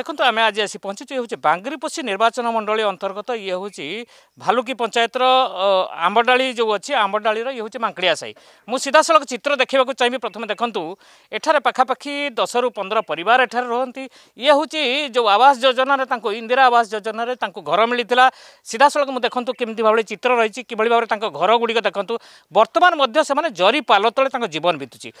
देख्नु आमे आज आइस पहचिचु इ हौँ बाङ्रीपोषी निर्वाचन मण्डली अन्तर्गत इच्छु भालुकी पञ्चायत र आम्बडा जो अहि आम्बडाली र यति माया साई म सिधासँग चित्त देखेको चाहिँ प्रथमे देखु एठापा दस रु पन्ध्र परिवार एठा रुन्ति इच्छा जो आवास जोजनार इंदिरा आवास जोजन त घर मिले सिधासल म देखुँ केम चित्र रहेछ कि भन्ने त्यो घर गुडिक देखा बर्तमान मध्य जरि पा जीवन बितुची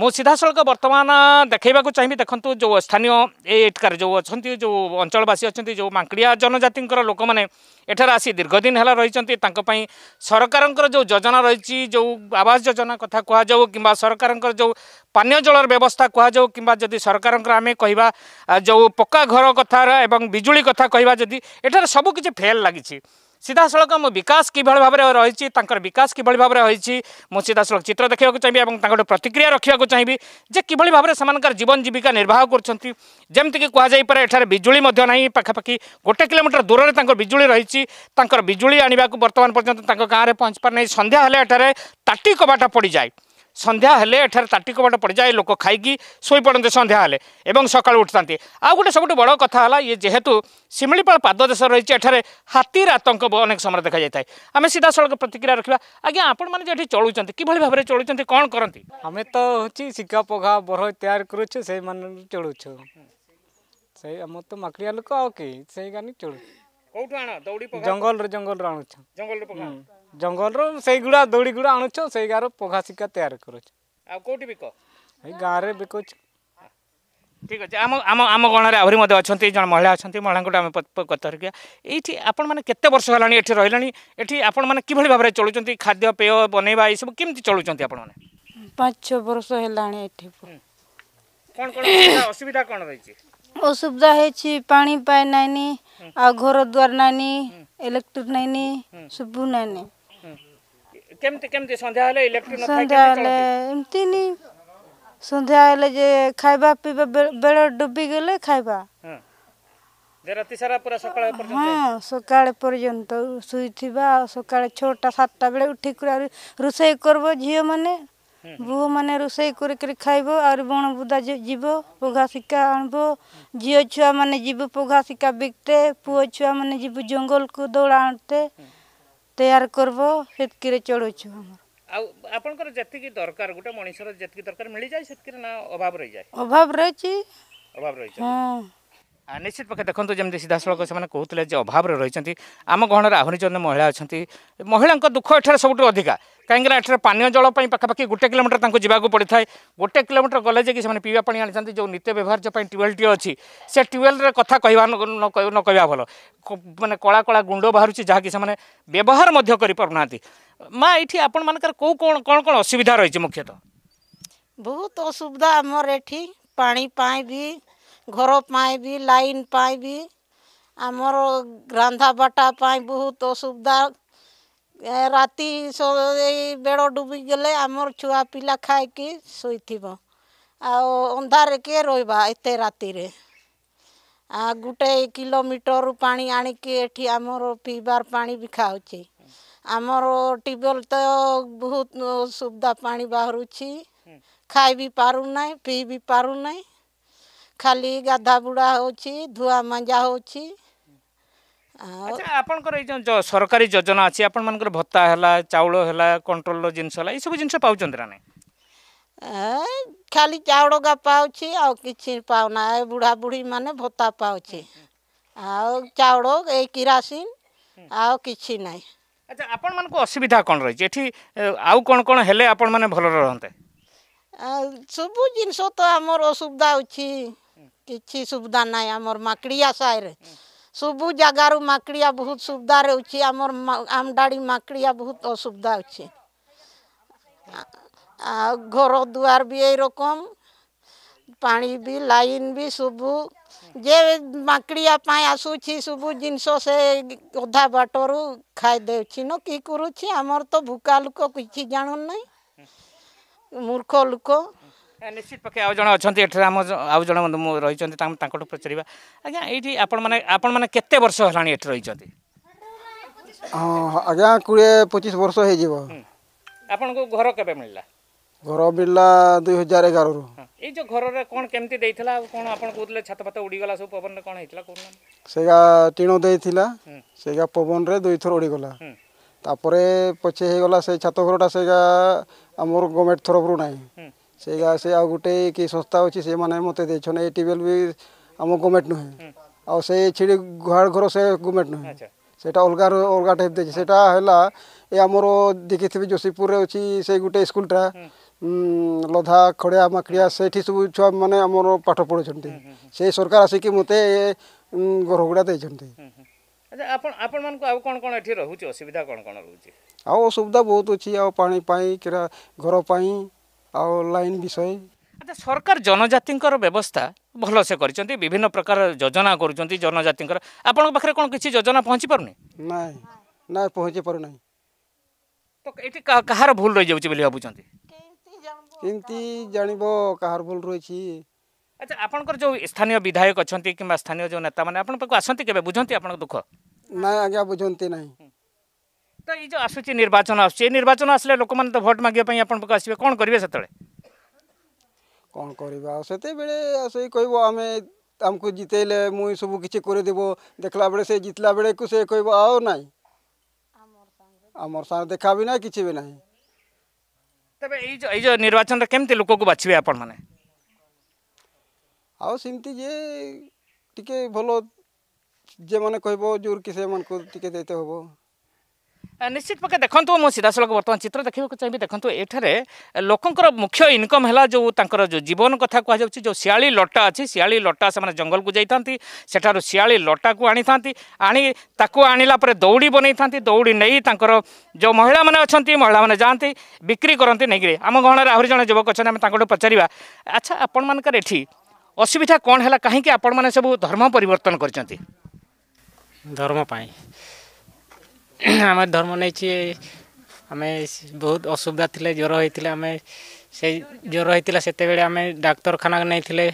ମୁଁ ସିଧାସଳଖ ବର୍ତ୍ତମାନ ଦେଖାଇବାକୁ ଚାହିଁବି ଦେଖନ୍ତୁ ଯେଉଁ ସ୍ଥାନୀୟ ଏଠିକାର ଯେଉଁ ଅଛନ୍ତି ଯେଉଁ ଅଞ୍ଚଳବାସୀ ଅଛନ୍ତି ଯେଉଁ ମାଙ୍କଡ଼ିଆ ଜନଜାତିଙ୍କର ଲୋକମାନେ ଏଠାରେ ଆସି ଦୀର୍ଘଦିନ ହେଲା ରହିଛନ୍ତି ତାଙ୍କ ପାଇଁ ସରକାରଙ୍କର ଯେଉଁ ଯୋଜନା ରହିଛି ଯେଉଁ ଆବାସ ଯୋଜନା କଥା କୁହାଯାଉ କିମ୍ବା ସରକାରଙ୍କର ଯେଉଁ ପାନୀୟ ଜଳର ବ୍ୟବସ୍ଥା କୁହାଯାଉ କିମ୍ବା ଯଦି ସରକାରଙ୍କର ଆମେ କହିବା ଯେଉଁ ପକ୍କା ଘର କଥା ଏବଂ ବିଜୁଳି କଥା କହିବା ଯଦି ଏଠାରେ ସବୁକିଛି ଫେଲ୍ ଲାଗିଛି ସିଧାସଳଖ ମୋ ବିକାଶ କିଭଳି ଭାବରେ ରହିଛି ତାଙ୍କର ବିକାଶ କିଭଳି ଭାବରେ ରହିଛି ମୁଁ ସିଧାସଳଖ ଚିତ୍ର ଦେଖିବାକୁ ଚାହିଁବି ଏବଂ ତାଙ୍କଠୁ ପ୍ରତିକ୍ରିୟା ରଖିବାକୁ ଚାହିଁବି ଯେ କିଭଳି ଭାବରେ ସେମାନଙ୍କର ଜୀବନ ଜୀବିକା ନିର୍ବାହ କରୁଛନ୍ତି ଯେମିତିକି କୁହାଯାଇପାରେ ଏଠାରେ ବିଜୁଳି ମଧ୍ୟ ନାହିଁ ପାଖାପାଖି ଗୋଟେ କିଲୋମିଟର ଦୂରରେ ତାଙ୍କର ବିଜୁଳି ରହିଛି ତାଙ୍କର ବିଜୁଳି ଆଣିବାକୁ ବର୍ତ୍ତମାନ ପର୍ଯ୍ୟନ୍ତ ତାଙ୍କ ଗାଁରେ ପହଞ୍ଚିପାରୁନାହିଁ ସନ୍ଧ୍ୟା ହେଲେ ଏଠାରେ ତାଟି କବାଟ ପଡ଼ିଯାଏ ସନ୍ଧ୍ୟା ହେଲେ ଏଠାରେ ତାଟି କବାଟ ପଡ଼ିଯାଏ ଲୋକ ଖାଇକି ଶୋଇପଡ଼ନ୍ତି ସନ୍ଧ୍ୟା ହେଲେ ଏବଂ ସକାଳୁ ଉଠିଥାନ୍ତି ଆଉ ଗୋଟେ ସବୁଠୁ ବଡ଼ କଥା ହେଲା ଇଏ ଯେହେତୁ ଶିମିଳିପାଳ ପାଦଦେଶ ରହିଛି ଏଠାରେ ହାତୀର ଆତଙ୍କ ଅନେକ ସମୟରେ ଦେଖାଯାଇଥାଏ ଆମେ ସିଧାସଳଖ ପ୍ରତିକ୍ରିୟା ରଖିବା ଆଜ୍ଞା ଆପଣମାନେ ଯେ ଏଠି ଚଳୁଛନ୍ତି କିଭଳି ଭାବରେ ଚଳୁଛନ୍ତି କ'ଣ କରନ୍ତି ଆମେ ତ ହେଉଛି ଶିକା ପଘା ବରହ ତିଆରି କରୁଛୁ ସେଇମାନେ ଚଳୁଛୁ ସେଇ ଆମର ତ ମାକଡ଼ିଆ ଲୋକ ଆଉ କି ସେଇ ଗାନି ଚଳୁ କୋଉଠୁ ଆଣ ଦୌଡ଼ି ଜଙ୍ଗଲରୁ ଜଙ୍ଗଲରୁ ଆଣୁଛୁ ଜଙ୍ଗଲରୁ ଜଙ୍ଗଲରୁ ସେଇଗୁଡ଼ା ଦଉଡ଼ି ଗୁଡ଼ା ଆଣୁଛୁ ସେଇଗାର ପଘା ଶିକା ତିଆରି କରୁଛୁ ଆଉ କେଉଁଠି ବିକ ଏଇ ଗାଁରେ ବିକୁଛୁ ଠିକ୍ ଅଛି ଆମ ଆମ ଆମ ଗଣରେ ଆହୁରି ମଧ୍ୟ ଅଛନ୍ତି ଜଣେ ମହିଳା ଅଛନ୍ତି ମହିଳାଙ୍କଠୁ ଆମେ କଥା ରଖିବା ଏଇଠି ଆପଣମାନେ କେତେ ବର୍ଷ ହେଲାଣି ଏଠି ରହିଲାଣି ଏଠି ଆପଣମାନେ କିଭଳି ଭାବରେ ଚଳୁଛନ୍ତି ଖାଦ୍ୟପେୟ ବନେଇବା ଏସବୁ କେମିତି ଚଳୁଛନ୍ତି ଆପଣମାନେ ପାଞ୍ଚ ବର୍ଷ ହେଲାଣି ଏଠି କ'ଣ କ'ଣ ଅସୁବିଧା କ'ଣ ରହିଛି ଅସୁବିଧା ହେଇଛି ପାଣି ପାଇ ନାଇନି ଆଉ ଘର ଦ୍ୱାର ନାଇନି ଇଲେକ୍ଟ୍ରିକ୍ ନାଇନି ସବୁ ନାଇନି କେମିତି କେମିତି ସନ୍ଧ୍ୟା ହେଲେ ଇଲେକ୍ଟ୍ରି ସନ୍ଧ୍ୟା ହେଲେ ଏମିତି ନି ସନ୍ଧ୍ୟା ହେଲେ ଯେ ଖାଇବା ପିଇବା ବେଳ ଡୁବିଗଲେ ଖାଇବା ରାତି ହଁ ସକାଳେ ପର୍ଯ୍ୟନ୍ତ ଶୋଇଥିବା ସକାଳେ ଛଅଟା ସାତଟା ବେଳେ ଉଠିକରି ଆହୁରି ରୋଷେଇ କରିବ ଝିଅମାନେ ବୋହୂମାନେ ରୋଷେଇ କରିକିରି ଖାଇବ ଆହୁରି ବଣ ବୁଦା ଯିବ ପଘା ଶିକା ଆଣିବ ଝିଅ ଛୁଆମାନେ ଯିବୁ ପଘା ଶିକା ବିକତେ ପୁଅ ଛୁଆମାନେ ଯିବୁ ଜଙ୍ଗଲକୁ ଦୌଡ଼ା ଆଣତେ তৈয়ার করব সেতকিরে চড়ুছু আমার ଆଉ ଆପଣଙ୍କର ଯେତିକି ଦରକାର ଗୋଟେ ମଣିଷର ଯେତିକି ଦରକାର ମିଳିଯାଏ ସେତିକିରେ ନା ଅଭାବ ରହିଯାଏ অভাব রয়েছে ଅଭାବ ରହିଯାଏ হ্যাঁ ଆ, ନିଶ୍ଚିତ ପକ୍ଷେ ଦେଖନ୍ତୁ ଯେମିତି ସିଧାସଳଖ ସେମାନେ କହୁଥିଲେ ଯେ ଅଭାବରେ ରହିଛନ୍ତି ଆମ ଗହଣରେ ଆହୁରି ଜଣେ ମହିଳା ଅଛନ୍ତି ମହିଳାଙ୍କ ଦୁଃଖ ଏଠାରେ ସବୁଠୁ ଅଧିକା କାହିଁକିନା ଏଠାରେ ପାନୀୟ ଜଳ ପାଇଁ ପାଖାପାଖି ଗୋଟେ କିଲୋମିଟର ତାଙ୍କୁ ଯିବାକୁ ପଡ଼ିଥାଏ ଗୋଟେ କିଲୋମିଟର ଗଲେ ଯାଇକି ସେମାନେ ପିଇବା ପାଣି ଆଣିଥାନ୍ତି ଯେଉଁ ନିତ୍ୟ ବ୍ୟବହାର୍ଯ୍ୟ ପାଇଁ ଟ୍ୟୁୱେଲ୍ଟିଏ ଅଛି ସେ ଟ୍ୟୁୱେଲ୍ରେ କଥା କହିବା ନ କହିବା ଭଲ ମାନେ କଳା କଳା ଗୁଣ୍ଡ ବାହାରୁଛି ଯାହାକି ସେମାନେ ବ୍ୟବହାର ମଧ୍ୟ କରିପାରୁନାହାନ୍ତି ମା ଏଠି ଆପଣମାନଙ୍କର କେଉଁ କ'ଣ କ'ଣ କ'ଣ ଅସୁବିଧା ରହିଛି ମୁଖ୍ୟତଃ ବହୁତ ଅସୁବିଧା ଆମର ଏଠି ପାଣି ପାଇଁ ବି ଘର ପାଇଁ ବି ଲାଇନ୍ ପାଇଁ ବି ଆମର ରାନ୍ଧାବାଟା ପାଇଁ ବହୁତ ଅସୁବିଧା ରାତି ଏଇ ବେଡ଼ ଡୁବିଗଲେ ଆମର ଛୁଆ ପିଲା ଖାଇକି ଶୋଇଥିବ ଆଉ ଅନ୍ଧାରରେ କିଏ ରହିବା ଏତେ ରାତିରେ ଗୋଟେ କିଲୋମିଟରରୁ ପାଣି ଆଣିକି ଏଠି ଆମର ପିଇବାର ପାଣି ବି ଖାଉଛି ଆମର ଟ୍ୟୁବୱେଲ୍ ତ ବହୁତ ସୁବିଧା ପାଣି ବାହାରୁଛି ଖାଇ ବି ପାରୁନାହିଁ ପିଇ ବି ପାରୁନାହିଁ ଖାଲି ଗାଧାବୁଡ଼ା ହେଉଛି ଧୁଆ ମାଞ୍ଜା ହେଉଛି আচ্ছা, আপনার এই সরকারি যোজনা আছে আপনার ভত্তা হলা চাউল হলা কন্ট্রোল জিনিস হল এইসব জিনিস পাচ্ছেন না খালি চাউল গা পাওছি আর কিছু পাওনা এ বুড়া বুড়ি মানে ভত্তা পাওছি আর চাউল এই কিরাসিন আর কিছু নাই আচ্ছা আপন মানুষ অসুবিধা কোণ রয়েছে এটি আউ কোণ কোণ হলে আপন মানে ভালো রহতে সবু জিনিস তো আমার অসুবিধা হচ্ছে কিছু সুবিধা নাই আমার মাকড়িয়া সাইরে ସବୁ ଜାଗାରୁ ମାକଡ଼ିଆ ବହୁତ ସୁବିଧାରେ ଅଛି ଆମର ଆମଡାଡ଼ି ମାକଡ଼ିଆ ବହୁତ ଅସୁବିଧା ଅଛି ଆଉ ଘର ଦୁଆର ବି ଏଇ ରକମ ପାଣି ବି ଲାଇନ୍ ବି ସବୁ ଯେ ମାକଡ଼ିଆ ପାଇଁ ଆସୁଛି ସବୁ ଜିନିଷ ସେ ଅଧା ବାଟରୁ ଖାଇଦେଉଛି ନ କି କରୁଛି ଆମର ତ ଭୁକା ଲୋକ କିଛି ଜାଣୁ ନାହିଁ ମୂର୍ଖ ଲୋକ ନିଶ୍ଚିତ ପକ୍ଷେ ଆଉ ଜଣେ ଅଛନ୍ତି ଏଠାରେ ଆମ ଆଉ ଜଣେ ମୁଁ ରହିଛନ୍ତି ତାଙ୍କଠୁ ପଚାରିବା ଆଜ୍ଞା ଏଇଠି ଆପଣମାନେ ଆପଣମାନେ କେତେ ବର୍ଷ ହେଲାଣି ଏଠି ରହିଛନ୍ତି ହଁ ଆଜ୍ଞା କୋଡ଼ିଏ ପଚିଶ ବର୍ଷ ହେଇଯିବ ଆପଣଙ୍କୁ ଘର କେବେ ମିଳିଲା ଘର ମିଳିଲା ଦୁଇ ହଜାର ଏଗାରରୁ ଏଇ ଯେଉଁ ଘରରେ କ'ଣ କେମିତି ଦେଇଥିଲା ଆଉ କ'ଣ ଆପଣ କହୁଥିଲେ ଛାତ ଫାତ ଉଡ଼ିଗଲା ସବୁ ପବନରେ କ'ଣ ହେଇଥିଲା କହୁନାହାନ୍ତି ସେଇଟା ଟିଣ ଦେଇଥିଲା ସେଇଟା ପବନରେ ଦୁଇଥର ଉଡ଼ିଗଲା ତାପରେ ପଛେ ହେଇଗଲା ସେଇ ଛାତ ଘରଟା ସେଇଟା ଆମର ଗଭର୍ଣ୍ଣମେଣ୍ଟ ତରଫରୁ ନାହିଁ से आ गोटे कि संस्था अच्छे से मैंने मत दे ये भी आम गवर्नमेंट नुहे आई घुआड़ घर से गवर्नमेंट नुहे से अलग अलग टाइप देटा है आमर देखी थी जोशीपुर अच्छी से गोटे स्कूलटा लधा खड़िया माकड़िया से सब छुआ मैंने पाठ पढ़ुंट से सरकार आसिक मत घर गुड़ा देखें असुविधा कौन देखते आसुविधा बहुत अच्छी आ पाई क्या घरपाई ଆଉ ଲାଇନ୍ ବିଷୟ ଆଚ୍ଛା ସରକାର ଜନଜାତିଙ୍କର ବ୍ୟବସ୍ଥା ଭଲସେ କରିଛନ୍ତି ବିଭିନ୍ନ ପ୍ରକାର ଯୋଜନା କରୁଛନ୍ତି ଜନଜାତିଙ୍କର ଆପଣଙ୍କ ପାଖରେ କ'ଣ କିଛି ଯୋଜନା ପହଞ୍ଚି ପାରୁନି ନାଇଁ ନାଇଁ ପହଞ୍ଚି ପାରୁନାହିଁ ତ ଏଠି କାହାର ଭୁଲ ରହିଯାଉଛି ବୋଲି ଭାବୁଛନ୍ତି କେମିତି ଜାଣିବ କାହାର ଭୁଲ ରହିଛି ଆଚ୍ଛା ଆପଣଙ୍କର ଯେଉଁ ସ୍ଥାନୀୟ ବିଧାୟକ ଅଛନ୍ତି କିମ୍ବା ସ୍ଥାନୀୟ ଯେଉଁ ନେତାମାନେ ଆପଣଙ୍କ ପାଖକୁ ଆସନ୍ତି କେବେ ବୁଝନ୍ତି ଆପଣଙ୍କ ଦୁଃଖ ନାଇଁ ଆଜ୍ଞା ବୁଝନ୍ତି ନାହିଁ ତ ଏଇ ଯେଉଁ ଆସୁଛି ନିର୍ବାଚନ ଆସୁଛି ଏ ନିର୍ବାଚନ ଆସିଲେ ଲୋକମାନେ ତ ଭୋଟ୍ ମାଗିବା ପାଇଁ ଆପଣଙ୍କ ଆସିବେ କ'ଣ କରିବେ ସେତେବେଳେ କ'ଣ କରିବା ଆଉ ସେତେବେଳେ ସେଇ କହିବ ଆମେ ଆମକୁ ଜିତେଇଲେ ମୁଇଁ ସବୁ କିଛି କରିଦେବ ଦେଖିଲା ବେଳେ ସେ ଜିତିଲା ବେଳକୁ ସେ କହିବ ଆଉ ନାହିଁ ଆମର ସାଙ୍ଗରେ ଦେଖା ବି ନାହିଁ କିଛି ବି ନାହିଁ ତେବେ ଏଇ ଯେଉଁ ଏଇ ଯେଉଁ ନିର୍ବାଚନରେ କେମିତି ଲୋକକୁ ବାଛିବେ ଆପଣମାନେ ଆଉ ସେମିତି ଯେ ଟିକେ ଭଲ ଯେମାନେ କହିବ ଜୋରକି ସେମାନଙ୍କୁ ଟିକେ ଦେଇତେ ହେବ निश्चित पक्ष देखासल बर्तान चित चाहिँ देख्नु मुख्य इनकम होला जो तर जो जीवन कथा कुटा अनि सिया लटा जङ्गलको जाइँदै सिया लटाको आनि आएको दौड़ी बनै थाहाँ दौड़ी नै तर जो महिला म अहिले महिला म जाँदै बिक्री कति नै आम गहन आउँ युवक अनि आउँछु पचार आपण मि असुविधा कन् होला काहीँक सब धर्म परिवर्तन गरिन्छ धर्म आम धर्म नहीं आम बहुत असुविधा थी ज्वर होता आम से ज्वर होता से आम डाक्तखाना नहीं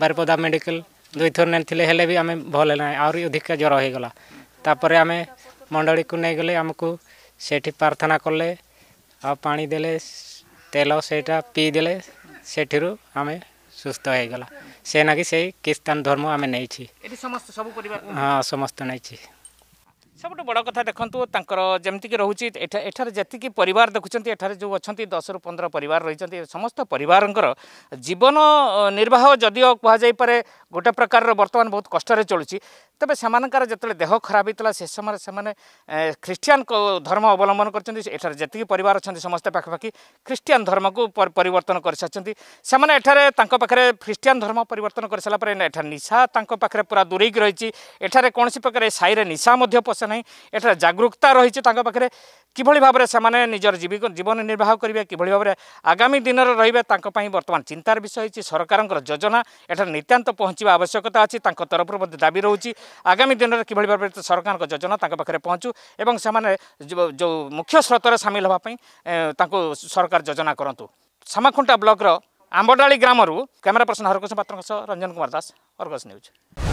बारिपदा मेडिकल दुई थर नहीं भी आम भल आहरी अधिक ज्वर हो गलापर आम मंडली को नहीं गले आमको से प्रार्थना कले पा तेल से पीदे से आम सुस्थ हो गला से ना कि से किस्तान धर्म आम नहीं हाँ समस्त नहीं ସବୁଠୁ ବଡ଼ କଥା ଦେଖନ୍ତୁ ତାଙ୍କର ଯେମିତିକି ରହୁଛି ଏଠାରେ ଯେତିକି ପରିବାର ଦେଖୁଛନ୍ତି ଏଠାରେ ଯେଉଁ ଅଛନ୍ତି ଦଶରୁ ପନ୍ଦର ପରିବାର ରହିଛନ୍ତି ସମସ୍ତ ପରିବାରଙ୍କର ଜୀବନ ନିର୍ବାହ ଯଦିଓ କୁହାଯାଇପାରେ ଗୋଟେ ପ୍ରକାରର ବର୍ତ୍ତମାନ ବହୁତ କଷ୍ଟରେ ଚଳୁଛି তবে সেমানଙ୍କର ଯେତେବେଳେ ଦେହ ଖରାପ ହେଇଥିଲା ସେ ସମୟରେ ସେମାନେ ଖ୍ରୀଷ୍ଟିଆନ ଧର୍ମ ଅବଲମ୍ବନ କରିଛନ୍ତି ଏଠାରେ ଯେତିକି ପରିବାର ଅଛନ୍ତି ସମସ୍ତେ ପାଖାପାଖି ଖ୍ରୀଷ୍ଟିଆନ ଧର୍ମକୁ ପରିବର୍ତ୍ତନ କରିସାରିଛନ୍ତି ସେମାନେ ଏଠାରେ ତାଙ୍କ ପାଖରେ ଖ୍ରୀଷ୍ଟିଆନ ଧର୍ମ ପରିବର୍ତ୍ତନ କରିସାରିଲା ପରେ ଏଠାରେ ନିଶା ତାଙ୍କ ପାଖରେ ପୁରା ଦୂରେଇକି ରହିଛି ଏଠାରେ କୌଣସି ପ୍ରକାର ସାହିରେ ନିଶା ମଧ୍ୟ ପଶେ ନାହିଁ ଏଠାରେ ଜାଗରୁକତା ରହିଛି ତାଙ୍କ ପାଖରେ କିଭଳି ଭାବରେ ସେମାନେ ନିଜର ଜୀବନ ନିର୍ବାହ କରିବେ କିଭଳି ଭାବରେ ଆଗାମୀ ଦିନରେ ରହିବେ ତାଙ୍କ ପାଇଁ ବର୍ତ୍ତମାନ ଚିନ୍ତାର ବିଷୟ ହୋଇଛି ସରକାରଙ୍କର ଯୋଜନା ଏଠାରେ ନିତାନ୍ତ ପହଞ୍ଚିବା ଆବଶ୍ୟକତା ଅଛି ତାଙ୍କ ତରଫରୁ ମଧ୍ୟ ଦାବି ରହୁଛି ଆଗାମୀ ଦିନରେ କିଭଳି ଭାବରେ ସରକାରଙ୍କ ଯୋଜନା ତାଙ୍କ ପାଖରେ ପହଞ୍ଚୁ ଏବଂ ସେମାନେ ଯେଉଁ ମୁଖ୍ୟ ସ୍ରୋତରେ ସାମିଲ ହେବା ପାଇଁ ତାଙ୍କୁ ସରକାର ଯୋଜନା କରନ୍ତୁ ସାମାଖୁଣ୍ଟା ବ୍ଲକର ଆମ୍ବଡାଳି ଗ୍ରାମରୁ କ୍ୟାମେରା ପର୍ସନ ହରକୃଷ୍ଣ ପାତ୍ରଙ୍କ ସହ ରଞ୍ଜନ କୁମାର ଦାସ ଅର୍ଗସ ନ୍ୟୁଜ୍